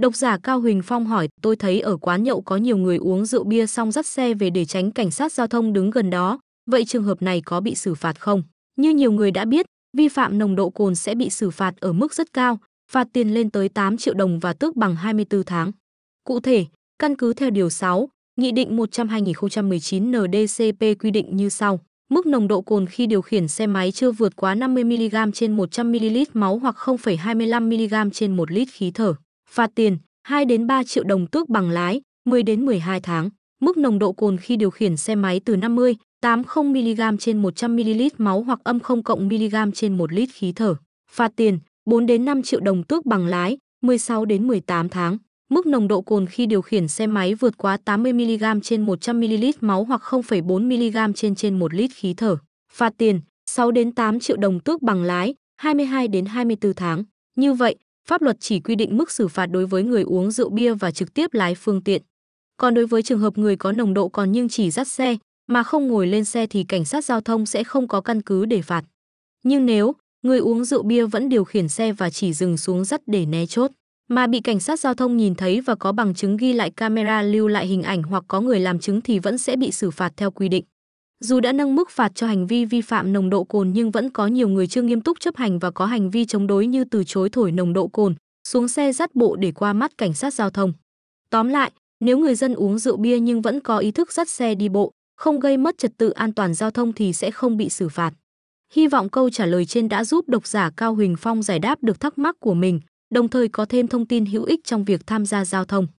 Độc giả Cao Huỳnh Phong hỏi, tôi thấy ở quán nhậu có nhiều người uống rượu bia xong dắt xe về để tránh cảnh sát giao thông đứng gần đó, vậy trường hợp này có bị xử phạt không? Như nhiều người đã biết, vi phạm nồng độ cồn sẽ bị xử phạt ở mức rất cao, phạt tiền lên tới 8 triệu đồng và tước bằng 24 tháng. Cụ thể, căn cứ theo Điều 6, Nghị định 100-2019 NDCP quy định như sau. Mức nồng độ cồn khi điều khiển xe máy chưa vượt quá 50mg trên 100ml máu hoặc 0,25mg trên 1 lít khí thở. Phạt tiền 2 đến 3 triệu đồng tước bằng lái, 10 đến 12 tháng. Mức nồng độ cồn khi điều khiển xe máy từ 50, 80 mg trên 100 ml máu hoặc âm 0 cộng mg trên 1 lít khí thở. Phạt tiền 4 đến 5 triệu đồng tước bằng lái, 16 đến 18 tháng. Mức nồng độ cồn khi điều khiển xe máy vượt quá 80 mg trên 100 ml máu hoặc 0,4 mg trên trên 1 lít khí thở. Phạt tiền 6 đến 8 triệu đồng tước bằng lái, 22 đến 24 tháng. Như vậy, pháp luật chỉ quy định mức xử phạt đối với người uống rượu bia và trực tiếp lái phương tiện. Còn đối với trường hợp người có nồng độ còn nhưng chỉ dắt xe mà không ngồi lên xe thì cảnh sát giao thông sẽ không có căn cứ để phạt. Nhưng nếu người uống rượu bia vẫn điều khiển xe và chỉ dừng xuống dắt để né chốt, mà bị cảnh sát giao thông nhìn thấy và có bằng chứng ghi lại camera lưu lại hình ảnh hoặc có người làm chứng thì vẫn sẽ bị xử phạt theo quy định. Dù đã nâng mức phạt cho hành vi vi phạm nồng độ cồn nhưng vẫn có nhiều người chưa nghiêm túc chấp hành và có hành vi chống đối như từ chối thổi nồng độ cồn, xuống xe dắt bộ để qua mắt cảnh sát giao thông. Tóm lại, nếu người dân uống rượu bia nhưng vẫn có ý thức dắt xe đi bộ, không gây mất trật tự an toàn giao thông thì sẽ không bị xử phạt. Hy vọng câu trả lời trên đã giúp độc giả Cao Huỳnh Phong giải đáp được thắc mắc của mình, đồng thời có thêm thông tin hữu ích trong việc tham gia giao thông.